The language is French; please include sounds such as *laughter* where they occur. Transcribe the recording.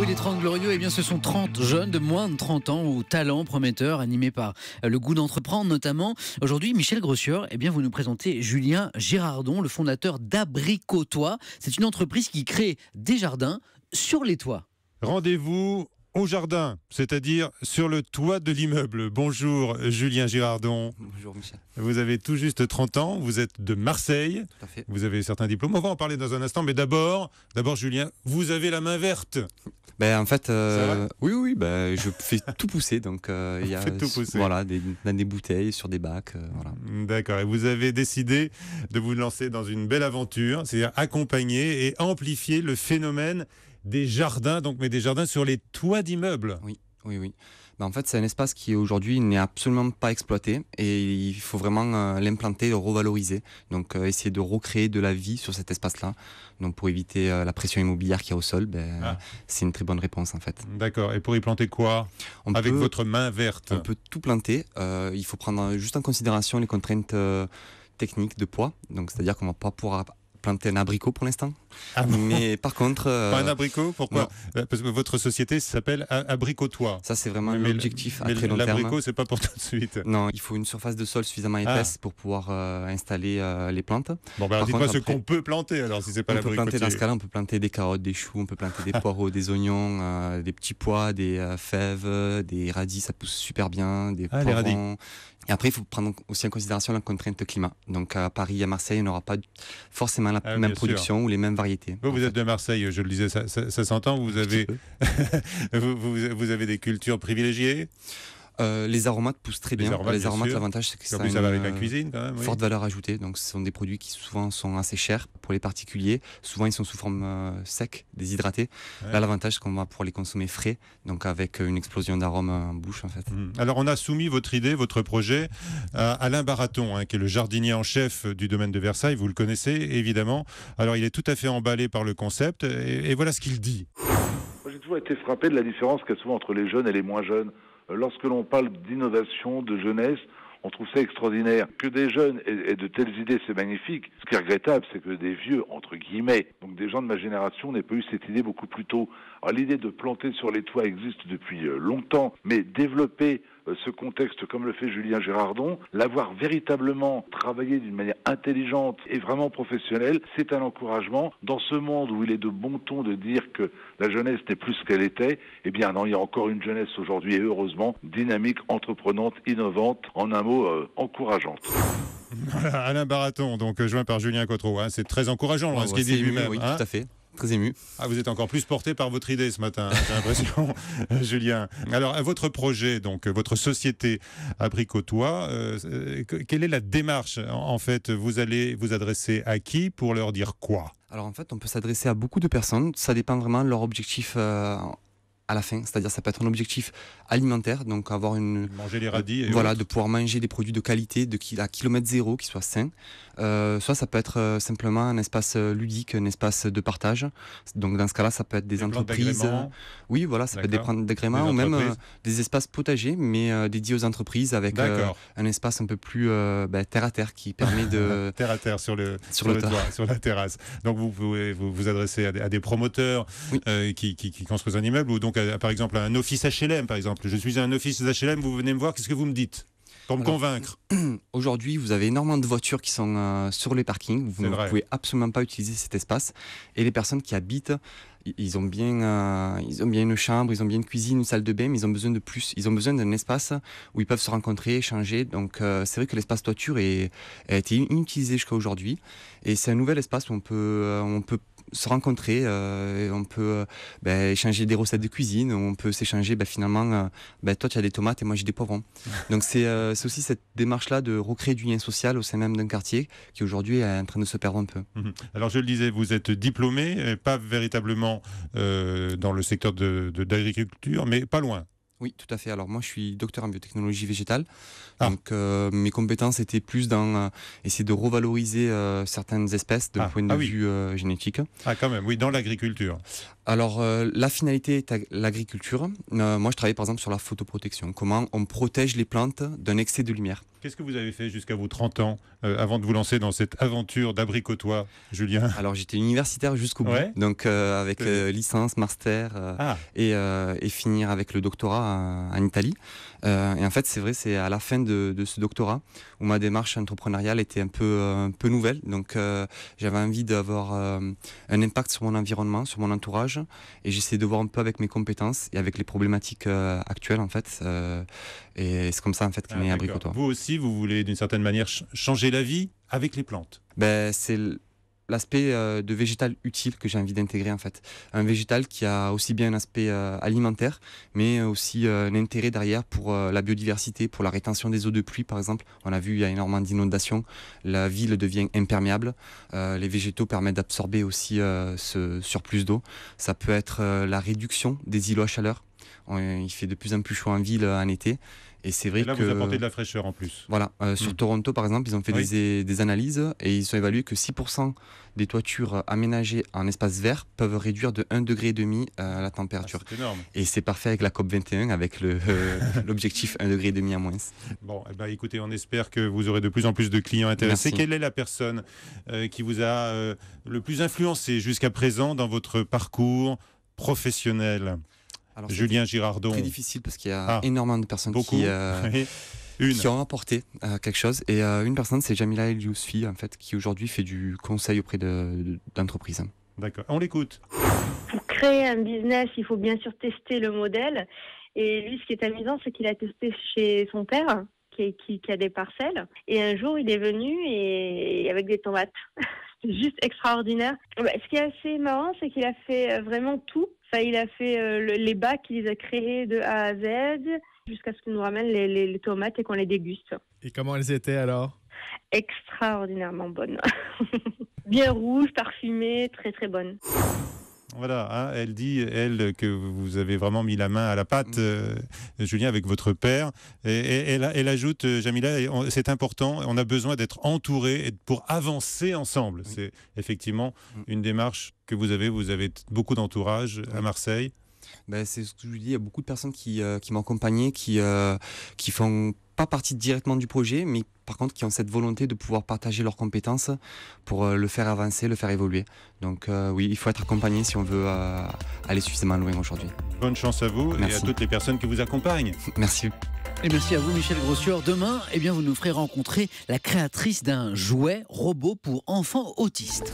Oui, les 30 Glorieux, eh bien, ce sont 30 jeunes de moins de 30 ans aux talents prometteurs animés par euh, le goût d'entreprendre notamment. Aujourd'hui, Michel Grossieur, eh bien, vous nous présentez Julien Girardon, le fondateur d'Abricotois. C'est une entreprise qui crée des jardins sur les toits. Rendez-vous au jardin, c'est-à-dire sur le toit de l'immeuble. Bonjour Julien Girardon. Bonjour Michel. Vous avez tout juste 30 ans, vous êtes de Marseille. Vous avez certains diplômes, on va en parler dans un instant, mais d'abord, d'abord Julien, vous avez la main verte. Ben, en fait, euh, oui, oui, ben, je fais tout pousser. Donc, euh, *laughs* il y a Voilà, des, bouteilles, sur des bacs. Euh, D'accord. Et vous avez décidé de vous lancer dans une belle aventure, c'est-à-dire accompagner et amplifier le phénomène des jardins, donc, mais des jardins sur les toits d'immeubles. Oui, oui, oui. Bah, en fait, c'est un espace qui aujourd'hui n'est absolument pas exploité et il faut vraiment euh, l'implanter, le revaloriser. Donc, euh, essayer de recréer de la vie sur cet espace-là. Donc, pour éviter euh, la pression immobilière qu'il y a au sol, ben, ah. c'est une très bonne réponse en fait. D'accord. Et pour y planter quoi Avec votre main verte On peut tout planter. il faut prendre juste en considération les contraintes techniques de poids. Donc, c'est-à-dire qu'on va pas pouvoir un abricot pour l'instant. Ah mais par contre. Pas un euh, abricot Pourquoi euh, Parce que votre société s'appelle Abricotois. Ça, c'est vraiment l'objectif à long terme. L'abricot, c'est pas pour *laughs* tout de suite. Non, il faut une surface de sol suffisamment ah. épaisse pour pouvoir euh, installer les plantes. Bon, ben, dites-moi ce qu'on peut planter alors, si c'est pas l'abricot. Dans ce cas-là, on peut planter des carottes, des choux, on peut planter des *laughs* poireaux, des oignons, des petits pois, des fèves, des radis, ça pousse super bien, des ah, radis. Et après, il faut prendre aussi en considération la contrainte climat. Donc à Paris et à Marseille, on n'aura pas forcément la ah, même production ou les mêmes variétés. Vous, vous êtes de Marseille, je le disais, ça, s'entend. Vous avez, *laughs* vous, avez des cultures privilégiées euh, les aromates poussent très bien. Les aromates, l'avantage, c'est que ça ça avec la euh, cuisine, forte valeur ajoutée. Donc, ce sont des produits qui souvent sont assez chers pour les particuliers. Souvent, ils sont sous forme euh, sec, déshydratés. Là, l'avantage, c'est qu'on va pouvoir les consommer frais, donc avec une explosion d'arômes en bouche, en fait. Mmh. Alors, on a soumis votre idée, votre projet à Alain Baraton, hein, qui est le jardinier en chef du domaine de Versailles. Vous le connaissez, évidemment. Alors, il est tout à fait emballé par le concept, et, et voilà ce qu'il dit. J'ai toujours été frappé de la différence qu'il y a souvent entre les jeunes et les moins jeunes. Euh, lorsque l'on parle d'innovation, de jeunesse, on trouve ça extraordinaire. Que des jeunes aient, de telles idées, c'est magnifique. Ce qui est regrettable, c'est que des vieux, entre guillemets, donc des gens de ma génération, n'aient pas eu cette idée beaucoup plus tôt. l'idée de planter sur les toits existe depuis euh, longtemps, mais développer euh, ce contexte, comme le fait Julien Gérardon, l'avoir véritablement travaillé d'une manière intelligente et vraiment professionnelle, c'est un encouragement. Dans ce monde où il est de bon ton de dire que la jeunesse n'est plus ce qu'elle était, eh bien non, il y a encore une jeunesse aujourd'hui, et heureusement, dynamique, entreprenante, innovante, en un mot, euh, encourageante. *laughs* Alain Baraton, donc euh, joint par Julien Cotreau, hein, c'est très encourageant, ah, hein, ce bah, qu'il dit lui-même. Oui, hein. tout à fait ému. Ah, vous êtes encore plus porté par votre idée ce matin, hein, j'ai l'impression, *laughs* Julien. Alors, euh, votre projet, donc euh, votre société Abricotois, euh, euh quelle est la démarche En fait, vous allez vous adresser à qui pour leur dire quoi alors en fait, on peut s'adresser à beaucoup de personnes. Ça dépend vraiment de leur objectif à la fin. C'est-à-dire, ça peut être un objectif alimentaire, donc avoir une. Manger les radis. voilà, de pouvoir manger des produits de qualité, de à kilomètre zéro, qui soit sain soit euh, ça peut être euh, simplement un espace euh, ludique, un espace de partage. Donc, dans ce cas-là, ça peut être des, entreprises. oui, voilà, ça peut être des d'agrément ou même des espaces potagers, mais dédiés aux entreprises avec un espace un peu plus ben, terre à terre qui permet de. *laughs* terre à terre sur le, *laughs* sur, sur la terrasse. Donc, vous pouvez vous, adresser à des, promoteurs qui, qui, construisent un immeuble ou donc euh, par exemple, un office HLM, par exemple. Je suis à un office HLM, vous venez me voir, qu'est-ce que vous me dites pour me convaincre. *clears throat* Aujourd'hui, vous avez énormément de voitures qui sont euh, sur les parkings. Vous ne pouvez absolument pas utiliser cet espace. Et les personnes qui habitent, ils ont bien, euh, ils ont bien une chambre, ils ont bien une cuisine, une salle de bain, mais ils ont besoin de plus. Ils ont besoin d'un espace où ils peuvent se rencontrer, échanger. Donc, c'est vrai que l'espace toiture est, a été inutilisé jusqu'à aujourd'hui. Et c'est un nouvel espace où on peut, on peut se rencontrer, euh, on peut euh, ben, échanger des recettes de cuisine, on peut s'échanger ben, finalement, euh, ben, toi tu as des tomates et moi j'ai des poivrons. *laughs* Donc c'est aussi cette démarche-là de recréer du lien social au sein même d'un quartier qui aujourd'hui est en train de se perdre un peu. Mmh Alors je le disais, vous êtes diplômé, pas véritablement dans le secteur d'agriculture, de, mais pas loin. Oui, tout à fait. Alors moi, je suis docteur en biotechnologie végétale. Ah. Donc euh, mes compétences étaient plus dans euh, essayer de revaloriser euh, certaines espèces d'un ah. point de ah vue génétique. Ah quand même, oui, dans l'agriculture. Alors la finalité est l'agriculture. moi, je travaille par exemple sur la photoprotection. Comment on protège les plantes d'un excès de lumière. Qu'est-ce que vous avez fait jusqu'à vos 30 ans euh, avant de vous lancer dans cette aventure d'abricotois, Julien Alors j'étais universitaire jusqu'au bout, donc euh, avec euh, licence, master ah. et, finir avec le doctorat en Italie. et en fait c'est vrai, c'est à la fin de, ce doctorat où ma démarche entrepreneuriale était un peu, un peu nouvelle. Donc j'avais envie d'avoir un impact sur mon environnement, sur mon entourage et j'essayais de voir un peu avec mes compétences et avec les problématiques actuelles en fait. et c'est comme ça en fait qu'on ah, abricotois. Vous aussi vous voulez d'une certaine manière changer la vie avec les plantes. Ben, c'est l'aspect euh, de végétal utile que j'ai envie d'intégrer en fait. Un végétal qui a aussi bien un aspect euh, alimentaire, mais aussi euh, un intérêt derrière pour la biodiversité, pour la rétention des eaux de pluie par exemple. On a vu il y a énormément d'inondations, la ville devient imperméable, les végétaux permettent d'absorber aussi ce surplus d'eau. Ça peut être la réduction des îlots à chaleur il fait de plus en plus chaud en ville euh, en été. Et c'est vrai là, que. Là, vous apportez de la fraîcheur en plus. Voilà. Euh, hmm. sur Toronto, par exemple, ils ont fait des, analyses et ils ont évalué que 6% des toitures euh, aménagées en espace vert peuvent réduire de 1,5 degré la ah, température. C'est énorme. Et c'est parfait avec la COP21, avec *laughs* l'objectif euh, 1,5 degré à moins. Bon, eh ben, écoutez, on espère que vous aurez de plus en plus de clients intéressés. Quelle est la personne qui vous a le plus influencé jusqu'à présent dans votre parcours professionnel Julien Girardon. Très difficile parce qu'il y a ah, énormément de personnes euh, *laughs* qui. ont apporté euh, quelque chose. Et euh, une personne, c'est Jamila El Yousfi, en fait, qui aujourd'hui fait du conseil auprès d'entreprises. De, D'accord, on l'écoute. Pour créer un business, il faut bien sûr tester le modèle. Et lui, ce qui est amusant, c'est qu'il a testé chez son père, qui, a des parcelles. Et un jour, il est venu et avec des tomates. *laughs* C'est juste extraordinaire. Bah, ce qui est assez marrant, c'est qu'il a fait euh, vraiment tout. Enfin, il a fait euh, les bacs, il les a créés de A à Z jusqu'à ce qu'il nous ramène les, les tomates et qu'on les déguste. Et comment elles étaient alors Extraordinairement bonnes. *laughs* Bien rouges, parfumées, très très bonnes. Voilà, hein, elle dit, elle, que vous avez vraiment mis la main à la pâte, mm. euh, Julien, avec votre père. Et, elle, elle, ajoute, euh, Jamila, c'est important, on a besoin d'être entouré pour avancer ensemble. Mm. C'est effectivement mm. une démarche que vous avez, vous avez beaucoup d'entourage à Marseille. Bah, c'est ce que je vous dis, il y a beaucoup de personnes qui, m'ont euh, accompagné, qui ne euh, qui font pas partie directement du projet, mais par contre qui ont cette volonté de pouvoir partager leurs compétences pour euh, le faire avancer, le faire évoluer. Donc oui, il faut être accompagné si on veut aller suffisamment loin aujourd'hui. Bonne chance à vous et à toutes les personnes qui vous accompagnent. Merci. Et merci à vous Michel Grossior. Demain, eh bien, vous nous ferez rencontrer la créatrice d'un jouet robot pour enfants autistes.